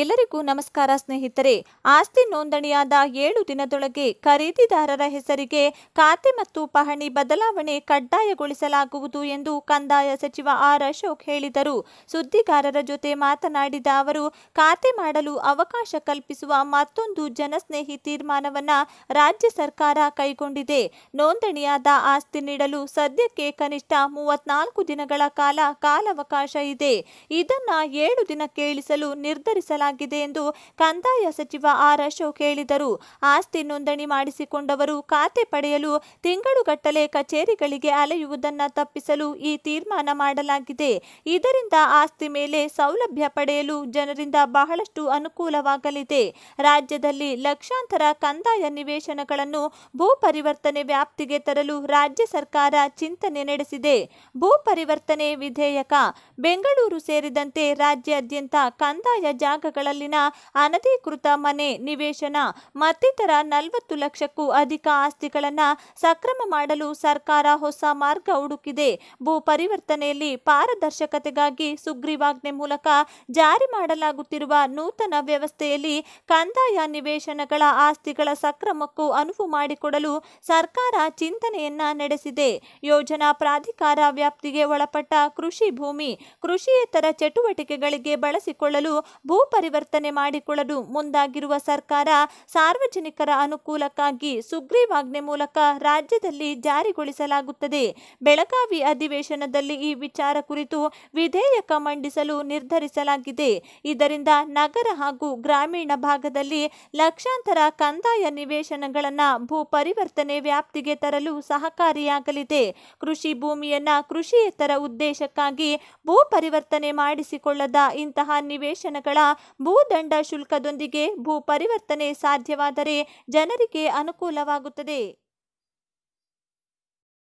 ಎಲ್ಲರಿಗೂ ನಮಸ್ಕಾರ ಸ್ನೇಹಿತರೆ ಆಸ್ತಿ ನೋಂದಣಿಯಾದ ಏಳು ದಿನದೊಳಗೆ ಖರೀದಿದಾರರ ಹೆಸರಿಗೆ ಖಾತೆ ಮತ್ತು ಪಹಣಿ ಬದಲಾವಣೆ ಕಡ್ಡಾಯಗೊಳಿಸಲಾಗುವುದು ಎಂದು ಕಂದಾಯ ಸಚಿವ ಆರ್ ಅಶೋಕ್ ಹೇಳಿದರು ಸುದ್ದಿಗಾರರ ಜೊತೆ ಮಾತನಾಡಿದ ಅವರು ಖಾತೆ ಮಾಡಲು ಅವಕಾಶ ಕಲ್ಪಿಸುವ ಮತ್ತೊಂದು ಜನಸ್ನೇಹಿ ತೀರ್ಮಾನವನ್ನು ರಾಜ್ಯ ಸರ್ಕಾರ ಕೈಗೊಂಡಿದೆ ನೋಂದಣಿಯಾದ ಆಸ್ತಿ ನೀಡಲು ಸದ್ಯಕ್ಕೆ ಕನಿಷ್ಠ ಮೂವತ್ನಾಲ್ಕು ದಿನಗಳ ಕಾಲ ಕಾಲಾವಕಾಶ ಇದೆ ಇದನ್ನು ಏಳು ದಿನಕ್ಕೆ ಇಳಿಸಲು ನಿರ್ಧರಿಸಲಾಗಿದೆ ಮಾಡಲಾಗಿದೆ ಎಂದು ಕಂದಾಯ ಸಚಿವ ಆರ್ ಅಶೋಕ್ ಹೇಳಿದರು ಆಸ್ತಿ ನೋಂದಣಿ ಮಾಡಿಸಿಕೊಂಡವರು ಖಾತೆ ಪಡೆಯಲು ತಿಂಗಳುಗಟ್ಟಲೆ ಕಚೇರಿಗಳಿಗೆ ಅಲೆಯುವುದನ್ನು ತಪ್ಪಿಸಲು ಈ ತೀರ್ಮಾನ ಮಾಡಲಾಗಿದೆ ಇದರಿಂದ ಆಸ್ತಿ ಮೇಲೆ ಸೌಲಭ್ಯ ಪಡೆಯಲು ಜನರಿಂದ ಬಹಳಷ್ಟು ಅನುಕೂಲವಾಗಲಿದೆ ರಾಜ್ಯದಲ್ಲಿ ಲಕ್ಷಾಂತರ ಕಂದಾಯ ನಿವೇಶನಗಳನ್ನು ಭೂ ಪರಿವರ್ತನೆ ವ್ಯಾಪ್ತಿಗೆ ತರಲು ರಾಜ್ಯ ಸರ್ಕಾರ ಚಿಂತನೆ ನಡೆಸಿದೆ ಭೂ ಪರಿವರ್ತನೆ ವಿಧೇಯಕ ಬೆಂಗಳೂರು ಸೇರಿದಂತೆ ರಾಜ್ಯಾದ್ಯಂತ ಕಂದಾಯ ಜಾಗ ಭಾಗಗಳಲ್ಲಿನ ಅನಧಿಕೃತ ಮನೆ ನಿವೇಶನ ಮತ್ತಿತರ ನಲವತ್ತು ಲಕ್ಷಕ್ಕೂ ಅಧಿಕ ಆಸ್ತಿಗಳನ್ನ ಸಕ್ರಮ ಮಾಡಲು ಸರ್ಕಾರ ಹೊಸ ಮಾರ್ಗ ಹುಡುಕಿದೆ ಭೂ ಪರಿವರ್ತನೆಯಲ್ಲಿ ಪಾರದರ್ಶಕತೆಗಾಗಿ ಸುಗ್ರೀವಾಜ್ಞೆ ಮೂಲಕ ಜಾರಿ ಮಾಡಲಾಗುತ್ತಿರುವ ನೂತನ ವ್ಯವಸ್ಥೆಯಲ್ಲಿ ಕಂದಾಯ ನಿವೇಶನಗಳ ಆಸ್ತಿಗಳ ಸಕ್ರಮಕ್ಕೂ ಅನುವು ಮಾಡಿಕೊಡಲು ಸರ್ಕಾರ ಚಿಂತನೆಯನ್ನ ನಡೆಸಿದೆ ಯೋಜನಾ ಪ್ರಾಧಿಕಾರ ವ್ಯಾಪ್ತಿಗೆ ಒಳಪಟ್ಟ ಕೃಷಿ ಭೂಮಿ ಕೃಷಿಯೇತರ ಚಟುವಟಿಕೆಗಳಿಗೆ ಬಳಸಿಕೊಳ್ಳಲು ಭೂ ಪರಿವರ್ತನೆ ಮಾಡಿಕೊಳ್ಳಲು ಮುಂದಾಗಿರುವ ಸರ್ಕಾರ ಸಾರ್ವಜನಿಕರ ಅನುಕೂಲಕ್ಕಾಗಿ ಸುಗ್ರೀವಾಜ್ಞೆ ಮೂಲಕ ರಾಜ್ಯದಲ್ಲಿ ಜಾರಿಗೊಳಿಸಲಾಗುತ್ತದೆ ಬೆಳಗಾವಿ ಅಧಿವೇಶನದಲ್ಲಿ ಈ ವಿಚಾರ ಕುರಿತು ವಿಧೇಯಕ ಮಂಡಿಸಲು ನಿರ್ಧರಿಸಲಾಗಿದೆ ಇದರಿಂದ ನಗರ ಹಾಗೂ ಗ್ರಾಮೀಣ ಭಾಗದಲ್ಲಿ ಲಕ್ಷಾಂತರ ಕಂದಾಯ ನಿವೇಶನಗಳನ್ನು ಭೂ ಪರಿವರ್ತನೆ ವ್ಯಾಪ್ತಿಗೆ ತರಲು ಸಹಕಾರಿಯಾಗಲಿದೆ ಕೃಷಿ ಭೂಮಿಯನ್ನ ಕೃಷಿಯೇತರ ಉದ್ದೇಶಕ್ಕಾಗಿ ಭೂ ಪರಿವರ್ತನೆ ಮಾಡಿಸಿಕೊಳ್ಳದ ಇಂತಹ ನಿವೇಶನಗಳ ಭೂದಂಡ ಶುಲ್ಕದೊಂದಿಗೆ ಭೂ ಪರಿವರ್ತನೆ ಸಾಧ್ಯವಾದರೆ ಜನರಿಗೆ ಅನುಕೂಲವಾಗುತ್ತದೆ